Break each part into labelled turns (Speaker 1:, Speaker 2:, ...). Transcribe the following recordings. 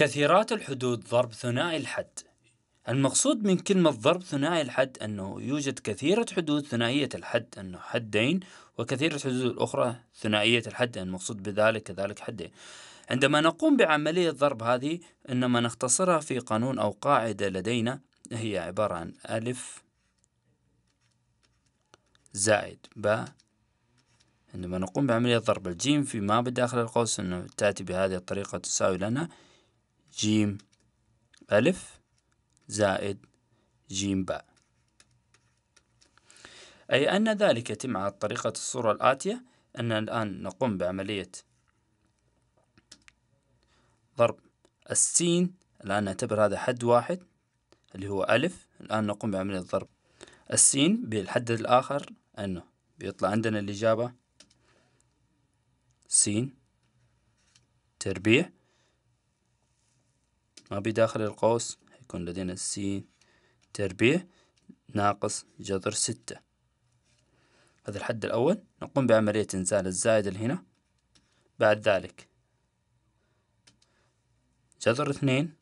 Speaker 1: كثيرات الحدود ضرب ثنائي الحد المقصود من كلمة ضرب ثنائي الحد أنه يوجد كثيرة حدود ثنائية الحد أنه حدين وكثيرة حدود الأخرى ثنائية الحد المقصود بذلك كذلك حدين عندما نقوم بعملية ضرب هذه إنما نختصرها في قانون أو قاعدة لدينا هي عبارة عن ألف زائد باء عندما نقوم بعملية ضرب الجيم فيما بداخل القوس أنه تأتي بهذه الطريقة تساوي لنا جيم ألف زائد جيم باء أي أن ذلك يتم على طريقة الصورة الآتية أن الآن نقوم بعملية ضرب السين الآن نعتبر هذا حد واحد اللي هو ألف الآن نقوم بعملية ضرب السين بالحد الآخر أنه بيطلع عندنا الإجابة سين تربيع بداخل القوس يكون لدينا س تربيع ناقص جذر ستة هذا الحد الأول نقوم بعملية إنزال الزائد اللي هنا بعد ذلك جذر اثنين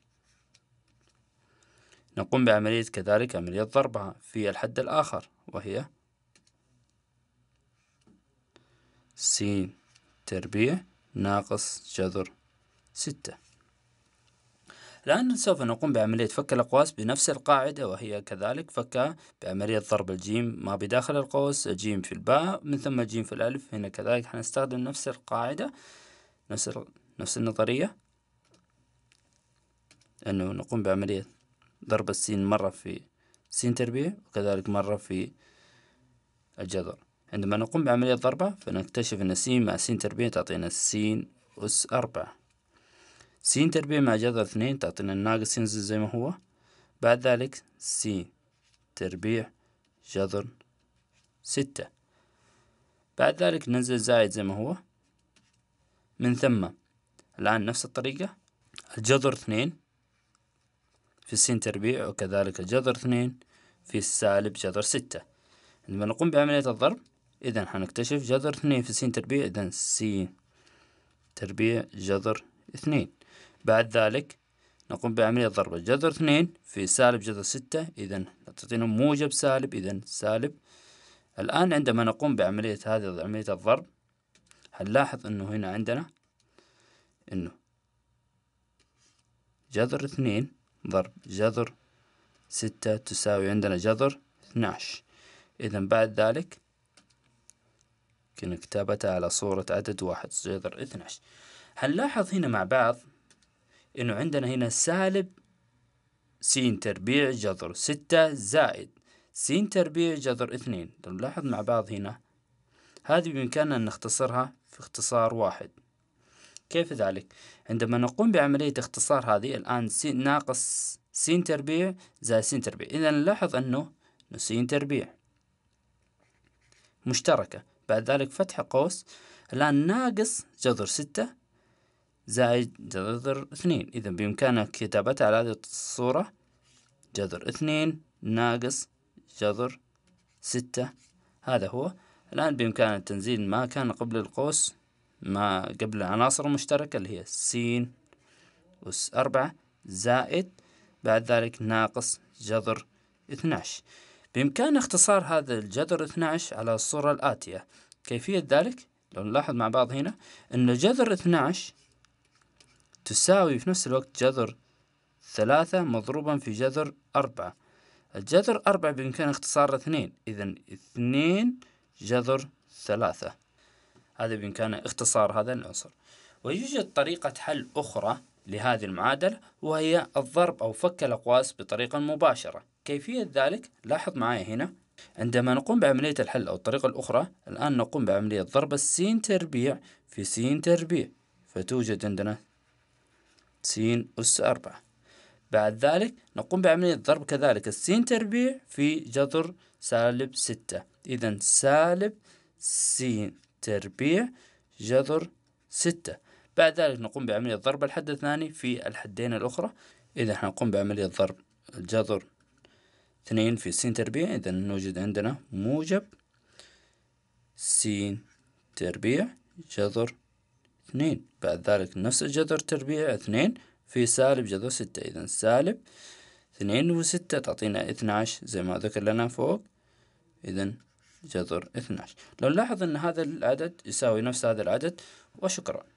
Speaker 1: نقوم بعملية كذلك عملية ضربها في الحد الآخر وهي س تربيع ناقص جذر ستة الآن سوف نقوم بعملية فك الأقواس بنفس القاعدة وهي كذلك فكها بعملية ضرب الجيم ما بداخل القوس الجيم في الباء من ثم الجيم في الألف هنا كذلك حنستخدم نفس القاعدة نفس ال... نفس النظرية أنه نقوم بعملية ضرب السين مرة في سين تربيع وكذلك مرة في الجذر عندما نقوم بعملية ضربة فنكتشف أن سين مع سين تربيع تعطينا سين أس أربعة سين تربيع مع جذر اثنين تعطينا الناقص ينزل زي ما هو بعد ذلك سين تربيع جذر ستة بعد ذلك ننزل زائد زي ما هو من ثم الآن نفس الطريقة الجذر اثنين في السين تربيع وكذلك الجذر اثنين في السالب جذر ستة عندما نقوم بعملية الضرب إذا حنكتشف جذر اثنين في السين تربيع إذا سين تربيع جذر 2 بعد ذلك نقوم بعملية ضرب الجذر 2 في سالب جذر 6 إذا تعطينا موجب سالب إذا سالب الآن عندما نقوم بعملية هذه عملية الضرب هنلاحظ أنه هنا عندنا أنه جذر 2 ضرب جذر 6 تساوي عندنا جذر 12 إذا بعد ذلك كنا كتابتها على صورة عدد واحد جذر اثناش هنلاحظ هنا مع بعض إنه عندنا هنا سالب س تربيع جذر ستة زائد س تربيع جذر اثنين لو نلاحظ مع بعض هنا هذه بإمكاننا أن نختصرها في اختصار واحد كيف ذلك؟ عندما نقوم بعملية اختصار هذه الآن س ناقص س تربيع زائد س تربيع إذا نلاحظ أنه س تربيع مشتركة بعد ذلك فتح قوس الآن ناقص جذر ستة زائد جذر اثنين إذا بإمكانك كتابتها على هذه الصورة جذر اثنين ناقص جذر ستة هذا هو الآن بإمكانك تنزيل ما كان قبل القوس ما قبل العناصر المشتركة اللي هي س أس أربعة زائد بعد ذلك ناقص جذر اثناش بإمكان اختصار هذا الجذر 12 على الصورة الآتية كيفية ذلك؟ لو نلاحظ مع بعض هنا أن جذر 12 تساوي في نفس الوقت جذر ثلاثة مضروبا في جذر أربعة الجذر أربعة بإمكان اختصار اثنين إذا اثنين جذر ثلاثة هذا بإمكانه اختصار هذا العنصر ويوجد طريقة حل أخرى لهذه المعادلة وهي الضرب أو فك الأقواس بطريقة مباشرة كيفية ذلك لاحظ معي هنا عندما نقوم بعملية الحل أو الطريقة الأخرى الآن نقوم بعملية ضرب السين تربيع في سين تربيع فتوجد عندنا س أس أربعة بعد ذلك نقوم بعملية ضرب كذلك السين تربيع في جذر سالب ستة إذا سالب س تربيع جذر ستة بعد ذلك نقوم بعملية ضرب الحد الثاني في الحدين الأخرى إذا حنقوم بعملية ضرب الجذر اثنين في س تربيع إذا نوجد عندنا موجب س تربيع جذر اثنين بعد ذلك نفس الجذر تربيع اثنين في سالب جذر ستة إذا سالب اثنين وستة تعطينا اثناش زي ما ذكر لنا فوق إذا جذر اثناش لو نلاحظ أن هذا العدد يساوي نفس هذا العدد وشكرا